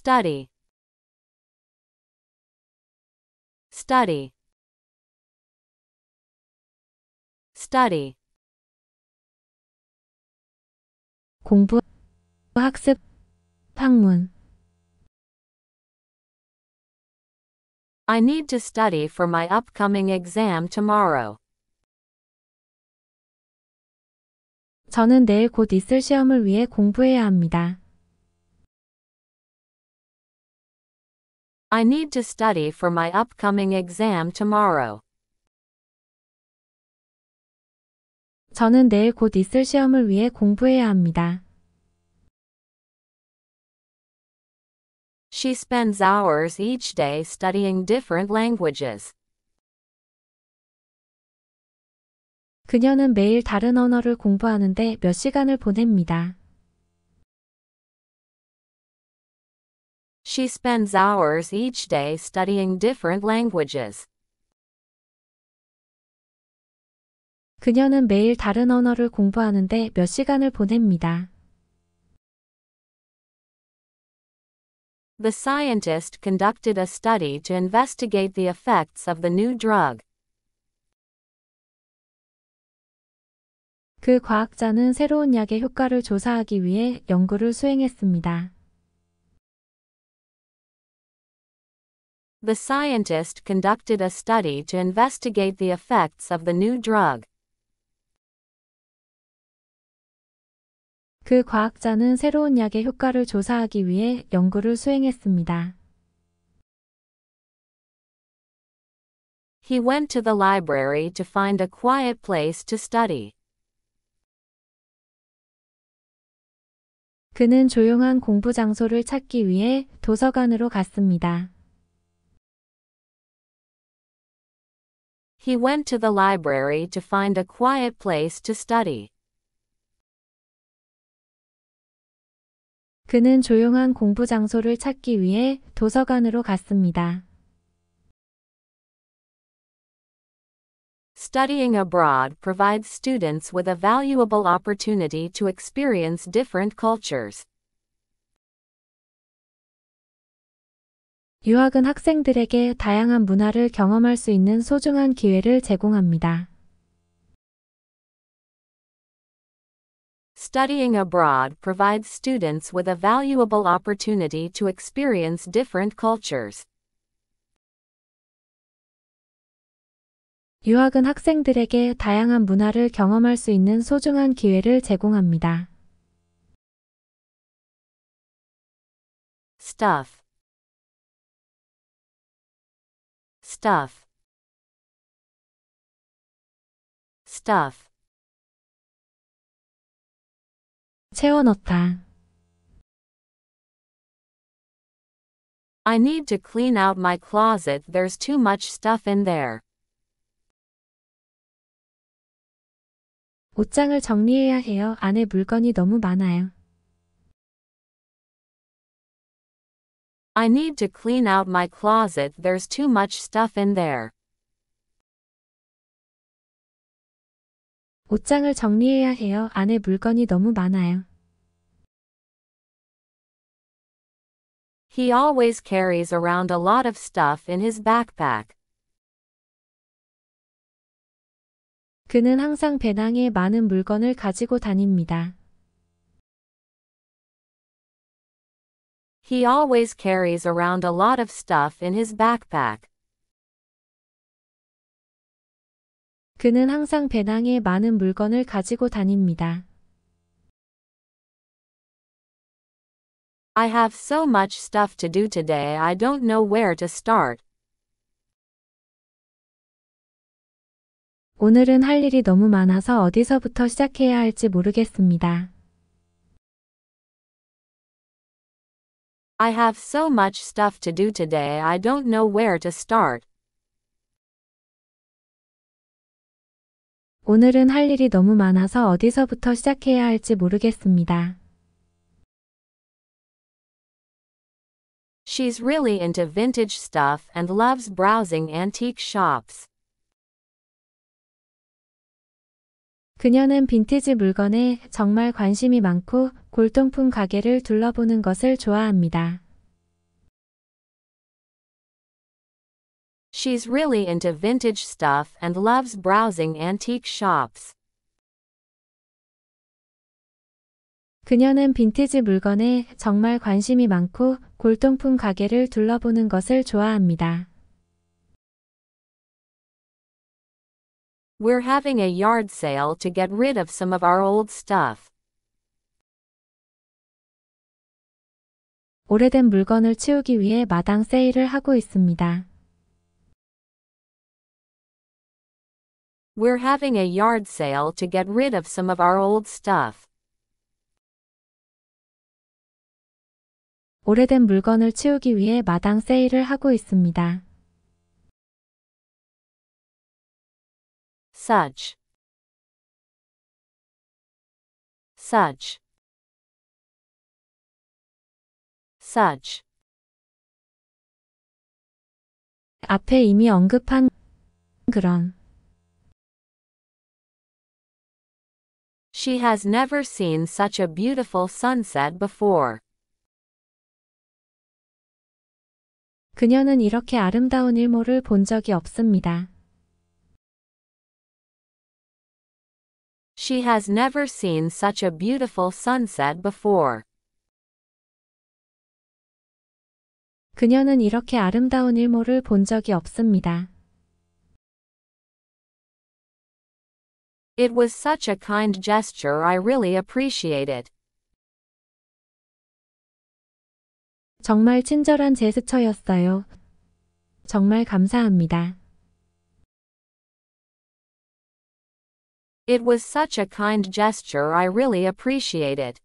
study study study 공부 학습 학문 I need to study for my upcoming exam tomorrow. 저는 내일 곧 있을 시험을 위해 공부해야 합니다. I need to study for my upcoming exam tomorrow. 저는 내일 곧 있을 시험을 위해 공부해야 합니다. She spends hours each day studying different languages. 그녀는 매일 다른 언어를 공부하는데 몇 시간을 보냅니다. She spends hours each day studying different languages. 그녀는 매일 다른 언어를 공부하는데 몇 시간을 보냅니다. The scientist conducted a study to investigate the effects of the new drug. 그 과학자는 새로운 약의 효과를 조사하기 위해 연구를 수행했습니다. The scientist conducted a study to investigate the effects of the new drug. 그 과학자는 새로운 약의 효과를 조사하기 위해 연구를 수행했습니다. He went to the library to find a quiet place to study. 그는 조용한 공부 장소를 찾기 위해 도서관으로 갔습니다. He went to the library to find a quiet place to study. 그는 조용한 공부 장소를 찾기 위해 도서관으로 갔습니다. Studying abroad provides students with a valuable opportunity to experience different cultures. 유학은 학생들에게 다양한 문화를 경험할 수 있는 소중한 기회를 제공합니다. Studying abroad provides students with a valuable opportunity to experience different cultures. 유학은 학생들에게 다양한 문화를 경험할 수 있는 소중한 기회를 제공합니다. Stuff stuff stuff 채워넣다 I need to clean out my closet. There's too much stuff in there. 옷장을 정리해야 해요. 안에 물건이 너무 많아요. I need to clean out my closet, there's too much stuff in there. 옷장을 정리해야 해요. 안에 물건이 너무 많아요. He always carries around a lot of stuff in his backpack. 그는 항상 배낭에 많은 물건을 가지고 다닙니다. He always carries around a lot of stuff in his backpack. 그는 항상 배낭에 많은 물건을 가지고 다닙니다. I have so much stuff to do today I don't know where to start. 오늘은 할 일이 너무 많아서 어디서부터 시작해야 할지 모르겠습니다. I have so much stuff to do today I don't know where to start. 오늘은 할 일이 너무 많아서 어디서부터 시작해야 할지 모르겠습니다. She's really into vintage stuff and loves browsing antique shops. 그녀는 빈티지 물건에 정말 관심이 많고 골동품 가게를 둘러보는 것을 좋아합니다. She's really into vintage stuff and loves browsing antique shops. 그녀는 빈티지 물건에 정말 관심이 많고 골동품 가게를 둘러보는 것을 좋아합니다. We're having a yard sale to get rid of some of our old stuff. 오래된 물건을 치우기 위해 마당 세일을 하고 있습니다. We're having a yard sale to get rid of some of our old stuff. 오래된 물건을 치우기 위해 마당 세일을 하고 있습니다. such such such 앞에 이미 언급한 그런 She has never seen such a beautiful sunset before. 그녀는 이렇게 아름다운 일몰을 본 적이 없습니다. She has never seen such a beautiful sunset before. 그녀는 이렇게 아름다운 일몰을 본 적이 없습니다. It was such a kind gesture I really appreciate it. 정말 친절한 제스처였어요. 정말 감사합니다. It was such a kind gesture, I really appreciate it.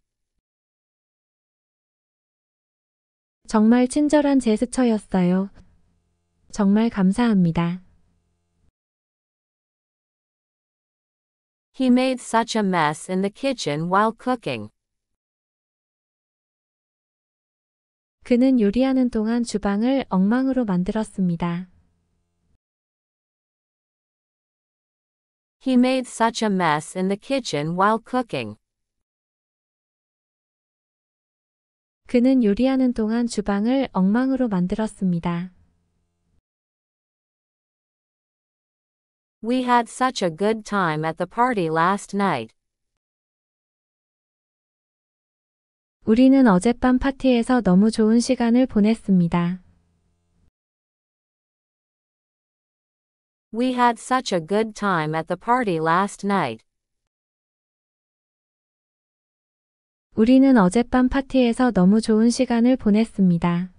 정말 친절한 제스처였어요. 정말 감사합니다. He made such a mess in the kitchen while cooking. 그는 요리하는 동안 주방을 엉망으로 만들었습니다. He made such a mess in the kitchen while cooking. 그는 요리하는 동안 주방을 엉망으로 만들었습니다. We had such a good time at the party last night. 우리는 어젯밤 파티에서 너무 좋은 시간을 보냈습니다. We had such a good time at the party last night. 우리는 어젯밤 파티에서 너무 좋은 시간을 보냈습니다.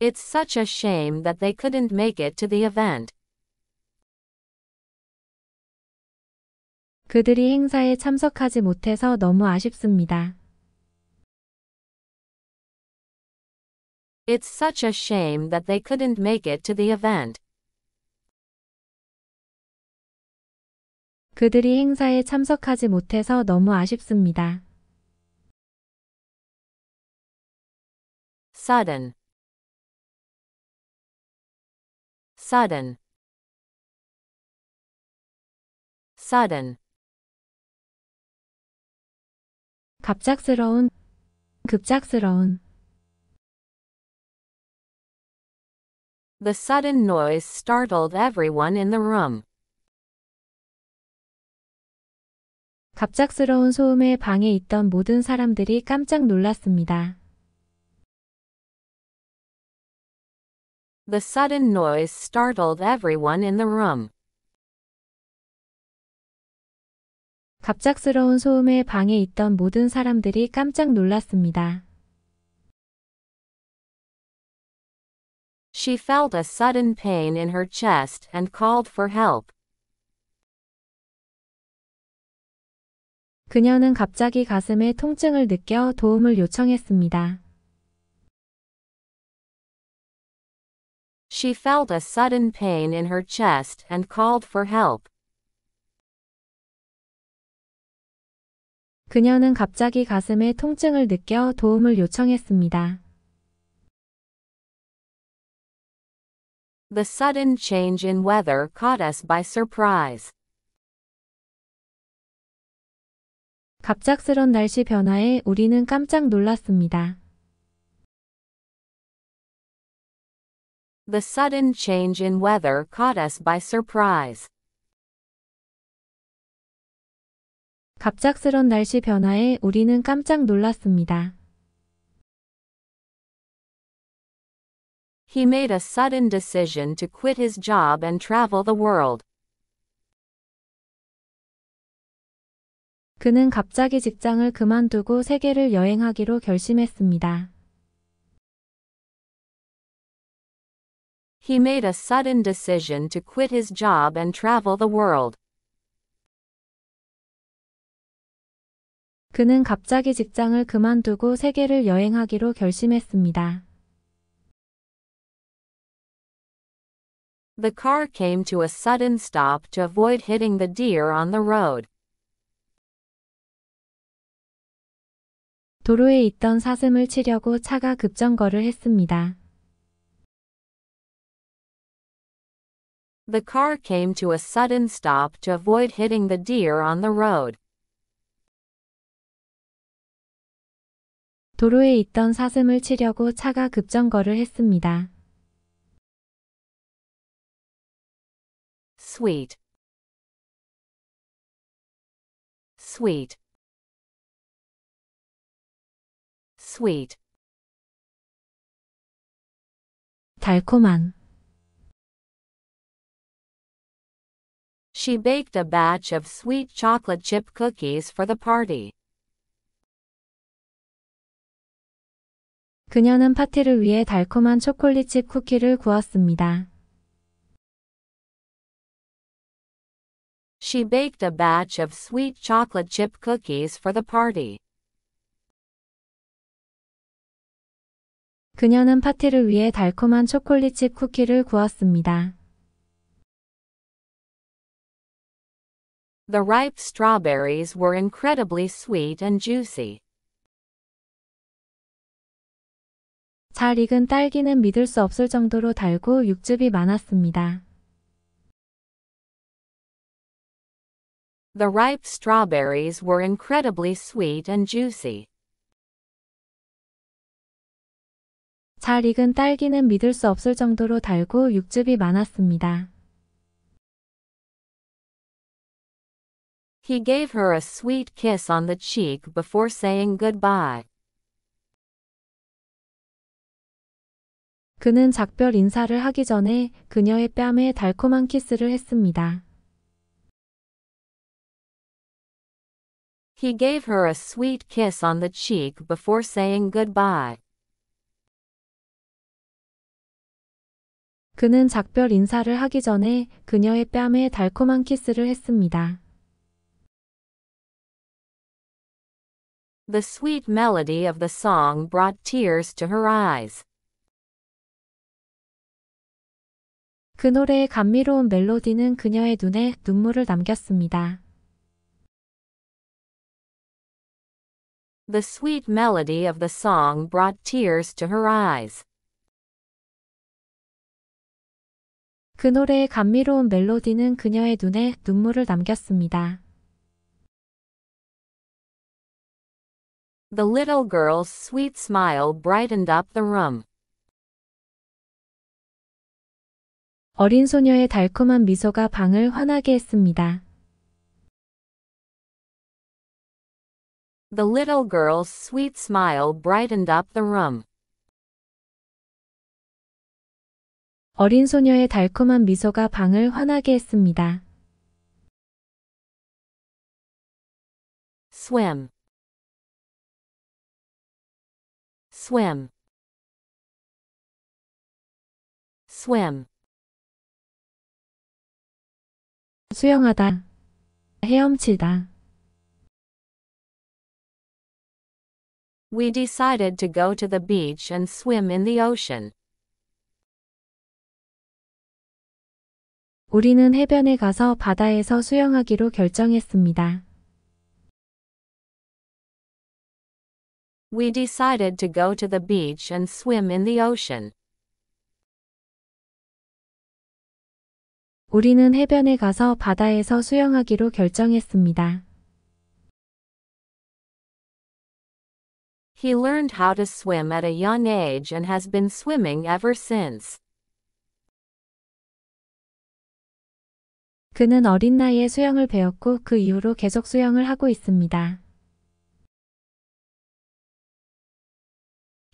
It's such a shame that they couldn't make it to the event. 그들이 행사에 참석하지 못해서 너무 아쉽습니다. It's such a shame that they couldn't make it to the event. 그들이 행사에 참석하지 못해서 너무 아쉽습니다. sudden sudden sudden 갑작스러운 급작스러운 The sudden noise startled everyone in the room. 갑작스러운 소음에 방에 있던 모든 사람들이 깜짝 놀랐습니다. The sudden noise startled everyone in the room. 갑작스러운 소음에 방에 있던 모든 사람들이 깜짝 놀랐습니다. She felt a sudden pain in her chest and called for help. 그녀는 갑자기 가슴에 통증을 느껴 도움을 요청했습니다. She felt a sudden pain in her chest and called for help. 그녀는 갑자기 가슴에 통증을 느껴 도움을 요청했습니다. The sudden change in weather caught us by surprise. 갑작스런 날씨 변화에 우리는 깜짝 놀랐습니다. The sudden change in weather caught us by surprise. 갑작스런 날씨 변화에 우리는 깜짝 놀랐습니다. he made a sudden decision to quit his job and travel the world. 그는 갑자기 직장을 그만두고 세계를 여행하기로 결심했습니다. He made a sudden decision to quit his job and travel the world. 그는 갑자기 직장을 그만두고 세계를 여행하기로 결심했습니다. The car came to a sudden stop to avoid hitting the deer on the road. 도로에 있던 사슴을 치려고 차가 급정거를 했습니다. The car came to a sudden stop to avoid hitting the deer on the road. 도로에 있던 사슴을 치려고 차가 급정거를 했습니다. sweet sweet sweet 달콤한 She baked a batch of sweet chocolate chip cookies for the party. 그녀는 파티를 위해 달콤한 초콜릿 칩 쿠키를 구웠습니다. she baked a batch of sweet chocolate chip cookies for the party. 그녀는 파티를 위해 달콤한 초콜릿칩 쿠키를 구웠습니다. The ripe strawberries were incredibly sweet and juicy. 잘 익은 딸기는 믿을 수 없을 정도로 달고 육즙이 많았습니다. The ripe strawberries were incredibly sweet and juicy. 잘 익은 딸기는 믿을 수 없을 정도로 달고 육즙이 많았습니다. He gave her a sweet kiss on the cheek before saying goodbye. 그는 작별 인사를 하기 전에 그녀의 뺨에 달콤한 키스를 했습니다. He gave her a sweet kiss on the cheek before saying goodbye. 그는 작별 인사를 하기 전에 그녀의 뺨에 달콤한 키스를 했습니다. The sweet melody of the song brought tears to her eyes. 그 노래의 감미로운 멜로디는 그녀의 눈에 눈물을 남겼습니다. The sweet melody of the song brought tears to her eyes. 그 노래의 감미로운 멜로디는 그녀의 눈에 눈물을 남겼습니다. The little girl's sweet smile brightened up the room. 어린 소녀의 달콤한 미소가 방을 환하게 했습니다. The little girl's sweet smile brightened up the room. 어린 소녀의 달콤한 미소가 방을 환하게 했습니다. swim swim swim 수영하다 헤엄치다 We decided to go to the beach and swim in the ocean. 우리는 해변에 가서 바다에서 수영하기로 결정했습니다. We decided to go to the beach and swim in the ocean. 우리는 해변에 가서 바다에서 수영하기로 결정했습니다. He learned how to swim at a young age and has been swimming ever since. 그는 어린 나이에 수영을 배웠고 그 이후로 계속 수영을 하고 있습니다.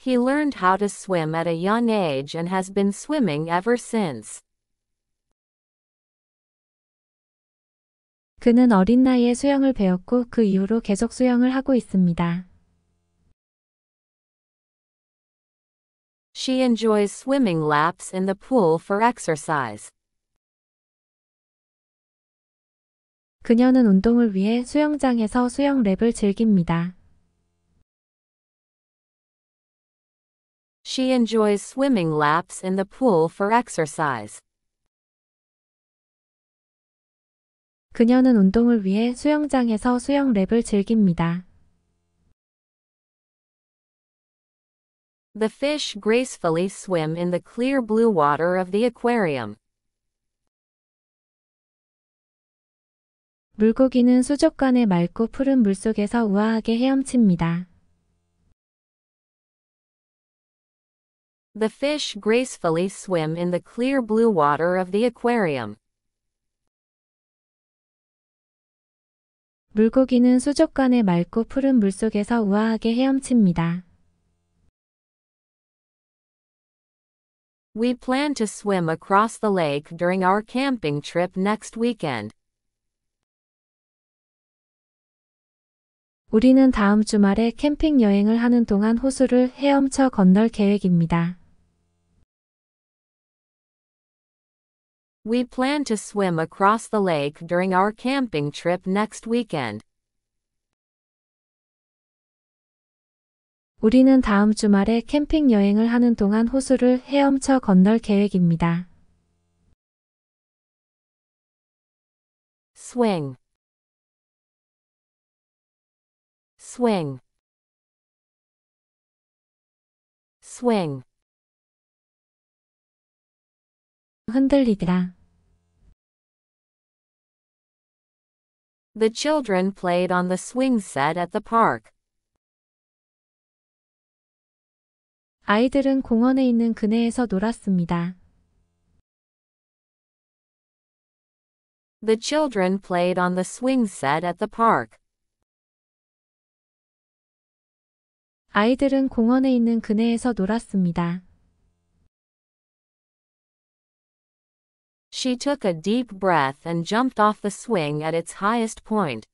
He learned how to swim at a young age and has been swimming ever since. 그는 어린 나이에 수영을 배웠고 그 이후로 계속 수영을 하고 있습니다. she enjoys swimming laps in the pool for exercise. 그녀는 운동을 위해 수영장에서 수영 랩을 즐깁니다. She enjoys swimming laps in the pool for exercise. 그녀는 운동을 위해 수영장에서 수영 랩을 즐깁니다. The fish gracefully swim in the clear blue water of the aquarium. 물고기는 수족관의 맑고 푸른 우아하게 헤엄칩니다. The fish gracefully swim in the clear blue water of the aquarium. 물고기는 수족관의 맑고 푸른 우아하게 헤엄칩니다. We plan to swim across the lake during our camping trip next weekend. 우리는 다음 주말에 캠핑 여행을 하는 동안 호수를 헤엄쳐 건널 계획입니다. We plan to swim across the lake during our camping trip next weekend. 우리는 다음 주말에 캠핑 여행을 하는 동안 호수를 헤엄쳐 건널 계획입니다. swing swing swing 흔들리다 The children played on the swing set at the park. 아이들은 공원에 있는 그네에서 놀았습니다. The children played on the swing set at the park. 아이들은 공원에 있는 그네에서 놀았습니다. She took a deep breath and jumped off the swing at its highest point.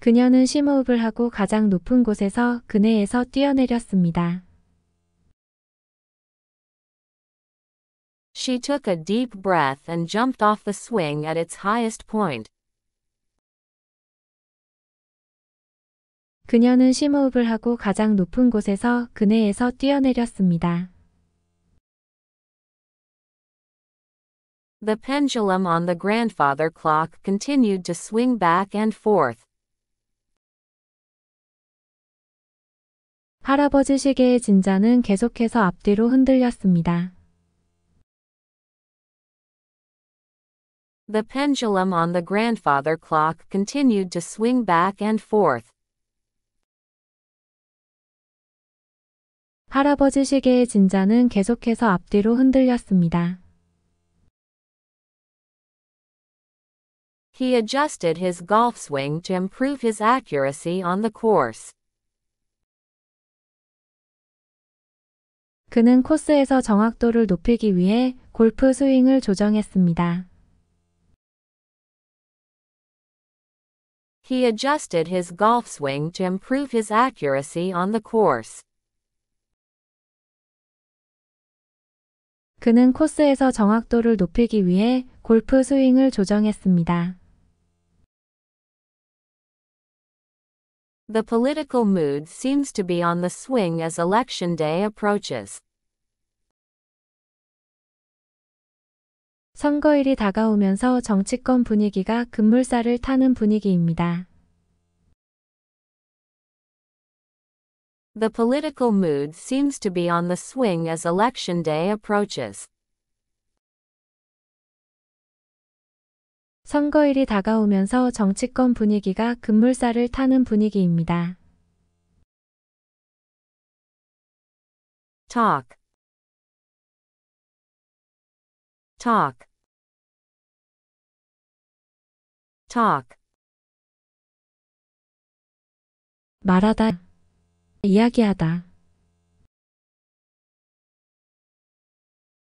그녀는 심호흡을 하고 가장 높은 곳에서 그네에서 뛰어내렸습니다. She took a deep breath and jumped off the swing at its highest point. 그녀는 심호흡을 하고 가장 높은 곳에서 그네에서 뛰어내렸습니다. The pendulum on the grandfather clock continued to swing back and forth. 할아버지 시계의 진자는 계속해서 앞뒤로 흔들렸습니다. The pendulum on the grandfather clock continued to swing back and forth. 할아버지 시계의 진자는 계속해서 앞뒤로 흔들렸습니다. He adjusted his golf swing to improve his accuracy on the course. 그는 코스에서 정확도를 높이기 위해 골프 스윙을 조정했습니다. He adjusted his golf swing to improve his accuracy on the course. 그는 코스에서 정확도를 높이기 위해 골프 스윙을 조정했습니다. The political mood seems to be on the swing as election day approaches. 선거일이 다가오면서 정치권 분위기가 급물살을 타는 분위기입니다. The political mood seems to be on the swing as election day approaches. 선거일이 다가오면서 정치권 분위기가 급물살을 타는 분위기입니다. talk talk talk 말하다 이야기하다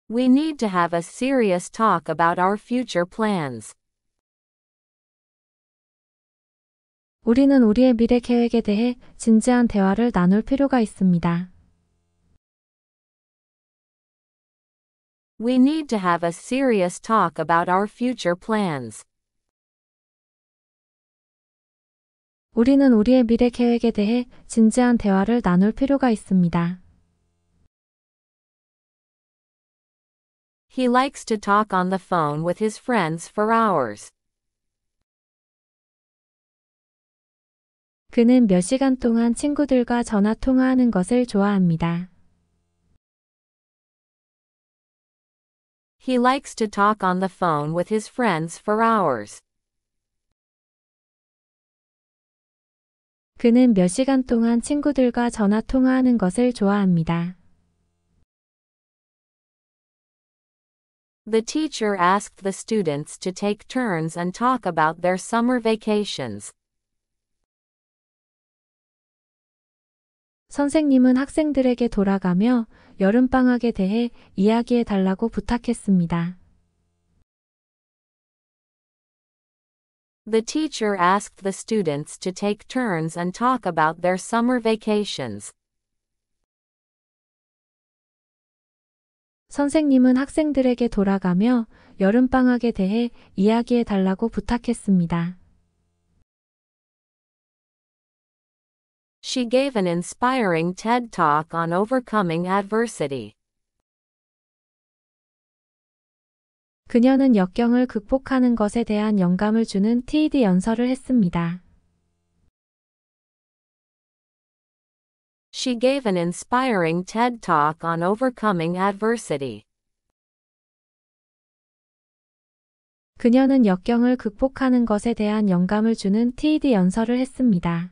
We need to have a serious talk about our future plans. 우리는 우리의 미래 계획에 대해 진지한 대화를 나눌 필요가 있습니다. We need to have a serious talk about our future plans. 우리는 우리의 미래 계획에 대해 진지한 대화를 나눌 필요가 있습니다. He likes to talk on the phone with his friends for hours. 그는 몇 시간 동안 친구들과 전화 통화하는 것을 좋아합니다. He likes to talk on the phone with his friends for hours. 그는 몇 시간 동안 친구들과 전화 통화하는 것을 좋아합니다. The teacher asked the students to take turns and talk about their summer vacations. 선생님은 학생들에게 돌아가며 여름방학에 대해 이야기해달라고 부탁했습니다. The teacher asked the students to take turns and talk about their summer vacations. 선생님은 학생들에게 돌아가며 여름방학에 대해 이야기해달라고 부탁했습니다. She gave an inspiring TED Talk on overcoming adversity. 그녀는 역경을 극복하는 것에 대한 영감을 주는 TED 연설을 했습니다. She gave an inspiring TED Talk on overcoming adversity. 그녀는 역경을 극복하는 것에 대한 영감을 주는 TED 연설을 했습니다.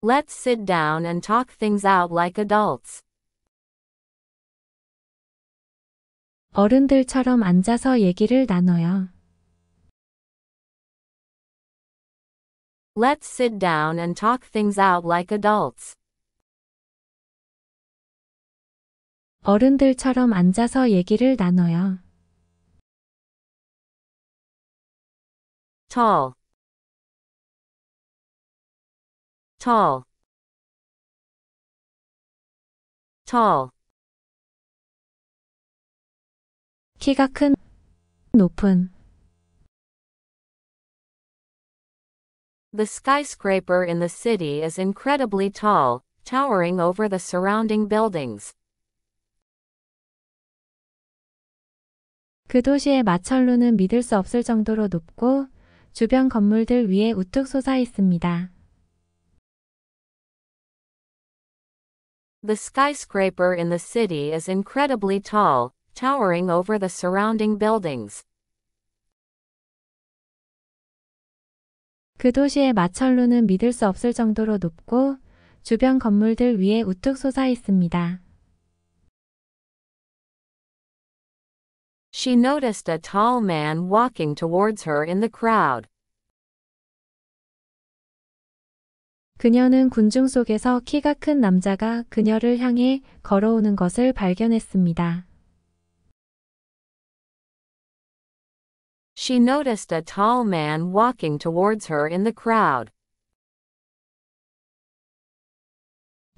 Let's sit down and talk things out like adults. 어른들처럼 앉아서 얘기를 나눠요. Let's sit down and talk things out like adults. 어른들처럼 앉아서 얘기를 나눠요. Tall. tall tall 키가 큰 높은 The skyscraper in the city is incredibly tall, towering over the surrounding buildings. 그 도시의 마천루는 믿을 수 없을 정도로 높고 주변 건물들 위에 우뚝 솟아 있습니다. The skyscraper in the city is incredibly tall, towering over the surrounding buildings. 그 도시의 마찰로는 믿을 수 없을 정도로 높고 주변 건물들 위에 우뚝 솟아 있습니다. She noticed a tall man walking towards her in the crowd. 그녀는 군중 속에서 키가 큰 남자가 그녀를 향해 걸어오는 것을 발견했습니다. She noticed a tall man walking towards her in the crowd.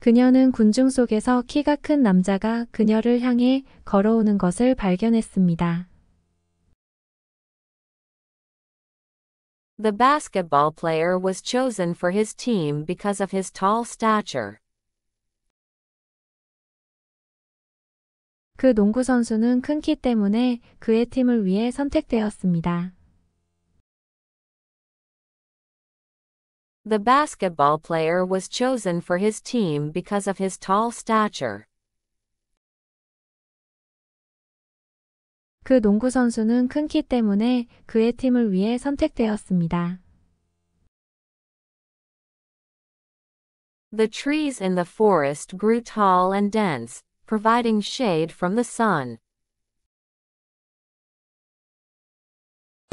그녀는 군중 속에서 키가 큰 남자가 그녀를 향해 걸어오는 것을 발견했습니다. The basketball player was chosen for his team because of his tall stature. 그 농구 선수는 때문에 그의 팀을 위해 선택되었습니다. The basketball player was chosen for his team because of his tall stature. 그 농구 선수는 큰 키 때문에 그의 팀을 위해 선택되었습니다. The trees in the forest grew tall and dense, providing shade from the sun.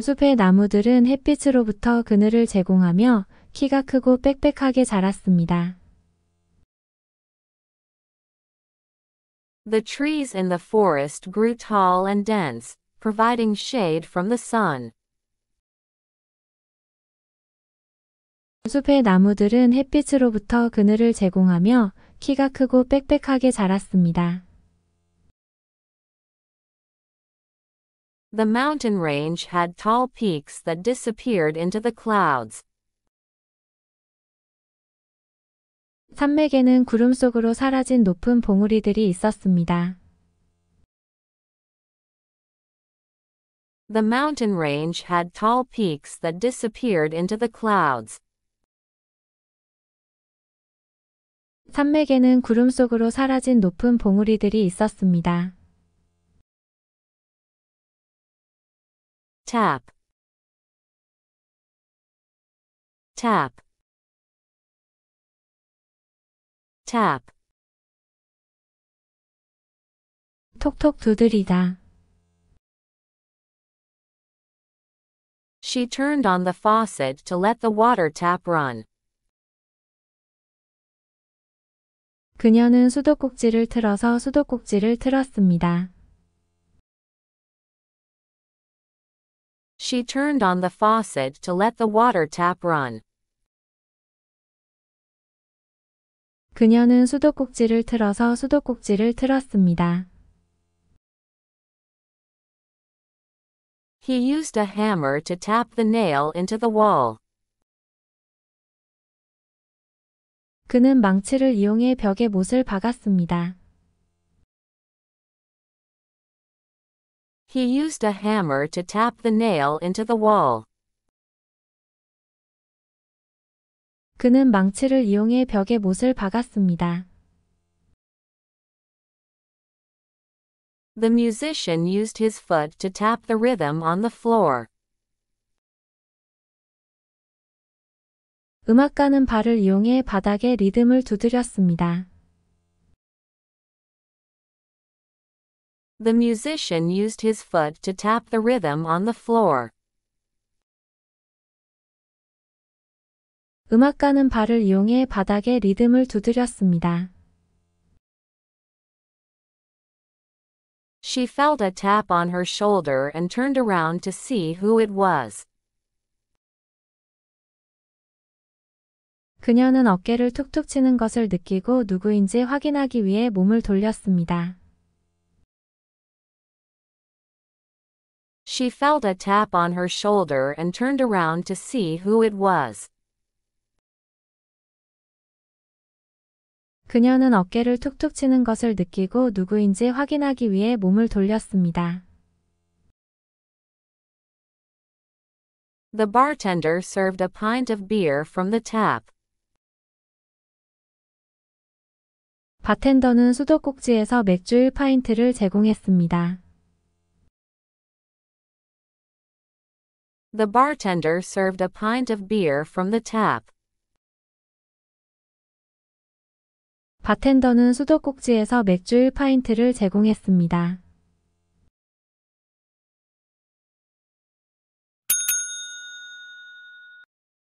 숲의 나무들은 햇빛으로부터 그늘을 제공하며 키가 크고 빽빽하게 자랐습니다. The trees in the forest grew tall and dense, providing shade from the sun. 숲의 나무들은 햇빛으로부터 그늘을 제공하며 키가 크고 빽빽하게 자랐습니다. The mountain range had tall peaks that disappeared into the clouds, 산맥에는 구름 속으로 사라진 높은 봉우리들이 있었습니다. The mountain range had tall peaks that disappeared into the clouds. 산맥에는 구름 속으로 사라진 높은 봉우리들이 있었습니다. tap tap tap 톡톡 두드리다 She turned on the faucet to let the water tap run. 그녀는 수도꼭지를 틀어서 수도꼭지를 틀었습니다. She turned on the faucet to let the water tap run. 그녀는 수도꼭지를 틀어서 수도꼭지를 틀었습니다. He used a hammer to tap the nail into the wall. 그는 망치를 이용해 벽에 못을 박았습니다. He used a hammer to tap the nail into the wall. 그는 망치를 이용해 벽에 못을 박았습니다. The musician used his foot to tap the rhythm on the floor. 음악가는 발을 이용해 바닥에 리듬을 두드렸습니다. The musician used his foot to tap the rhythm on the floor. 음악가는 발을 이용해 바닥에 리듬을 두드렸습니다. She felt a tap on her shoulder and turned around to see who it was. 그녀는 어깨를 툭툭 치는 것을 느끼고 누구인지 확인하기 위해 몸을 돌렸습니다. She felt a tap on her shoulder and turned around to see who it was. 그녀는 어깨를 툭툭 치는 것을 느끼고 누구인지 확인하기 위해 몸을 돌렸습니다. The bartender served a pint of beer from the tap. 바텐더는 수도꼭지에서 맥주 1파인트를 제공했습니다. The bartender served a pint of beer from the tap. 바텐더는 수도꼭지에서 맥주 1파인트를 제공했습니다.